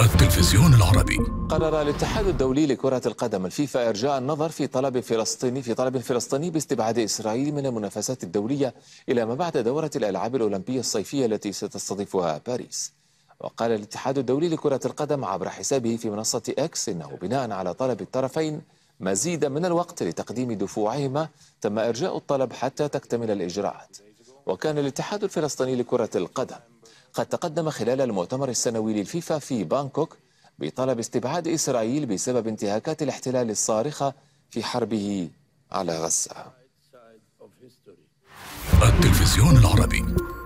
التلفزيون العربي قرر الاتحاد الدولي لكرة القدم الفيفا إرجاء النظر في طلب فلسطيني في طلب فلسطيني باستبعاد إسرائيل من المنافسات الدولية إلى ما بعد دورة الألعاب الأولمبية الصيفية التي ستستضيفها باريس وقال الاتحاد الدولي لكرة القدم عبر حسابه في منصة إكس إنه بناء على طلب الطرفين مزيدا من الوقت لتقديم دفوعهما تم إرجاء الطلب حتى تكتمل الإجراءات وكان الاتحاد الفلسطيني لكرة القدم قد تقدم خلال المؤتمر السنوي للفيفا في بانكوك بطلب استبعاد إسرائيل بسبب انتهاكات الاحتلال الصارخة في حربه على غزة التلفزيون العربي